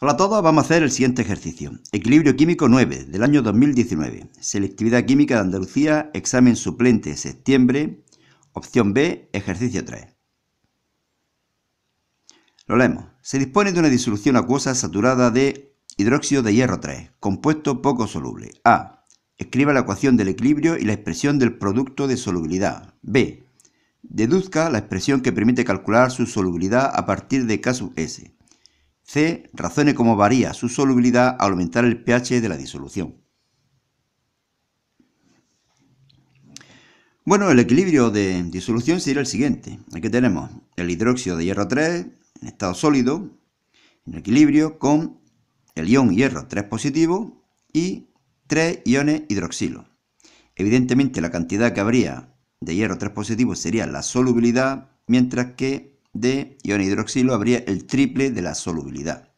Hola a todos, vamos a hacer el siguiente ejercicio. Equilibrio químico 9 del año 2019. Selectividad química de Andalucía, examen suplente septiembre, opción B, ejercicio 3. Lo leemos. Se dispone de una disolución acuosa saturada de hidróxido de hierro 3, compuesto poco soluble. A. Escriba la ecuación del equilibrio y la expresión del producto de solubilidad. B. Deduzca la expresión que permite calcular su solubilidad a partir de caso S. C. Razone cómo varía su solubilidad al aumentar el pH de la disolución. Bueno, el equilibrio de disolución sería el siguiente. Aquí tenemos el hidróxido de hierro 3 en estado sólido, en equilibrio con el ion hierro 3 positivo y 3 iones hidroxilo. Evidentemente la cantidad que habría de hierro 3 positivo sería la solubilidad, mientras que de ion hidroxilo habría el triple de la solubilidad.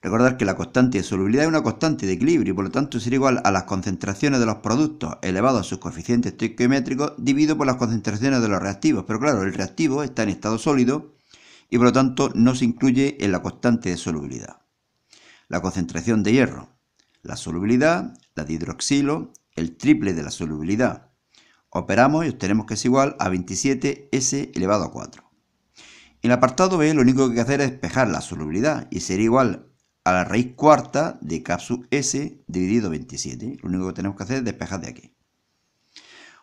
Recordar que la constante de solubilidad es una constante de equilibrio y por lo tanto sería igual a las concentraciones de los productos elevados a sus coeficientes triquiométricos dividido por las concentraciones de los reactivos. Pero claro, el reactivo está en estado sólido y por lo tanto no se incluye en la constante de solubilidad. La concentración de hierro, la solubilidad, la de hidroxilo, el triple de la solubilidad, Operamos y obtenemos que es igual a 27s elevado a 4. En el apartado B lo único que hay que hacer es despejar la solubilidad y sería igual a la raíz cuarta de capsu S dividido 27. Lo único que tenemos que hacer es despejar de aquí.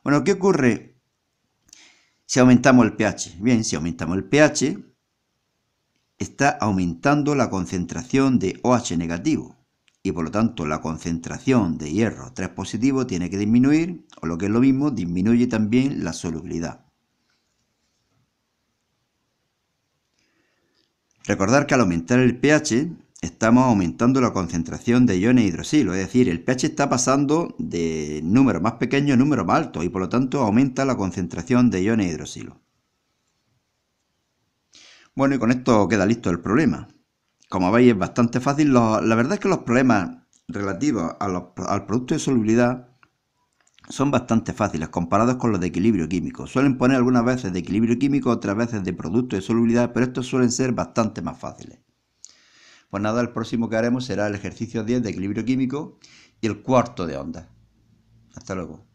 Bueno, ¿qué ocurre si aumentamos el pH? Bien, si aumentamos el pH, está aumentando la concentración de OH negativo y por lo tanto la concentración de hierro 3 positivo tiene que disminuir, o lo que es lo mismo, disminuye también la solubilidad. Recordar que al aumentar el pH estamos aumentando la concentración de iones e hidroxilo, es decir, el pH está pasando de número más pequeño a número más alto, y por lo tanto aumenta la concentración de iones e hidroxilo. Bueno, y con esto queda listo el problema. Como veis es bastante fácil. la verdad es que los problemas relativos al producto de solubilidad son bastante fáciles comparados con los de equilibrio químico. Suelen poner algunas veces de equilibrio químico, otras veces de producto de solubilidad, pero estos suelen ser bastante más fáciles. Pues nada, el próximo que haremos será el ejercicio 10 de equilibrio químico y el cuarto de onda. Hasta luego.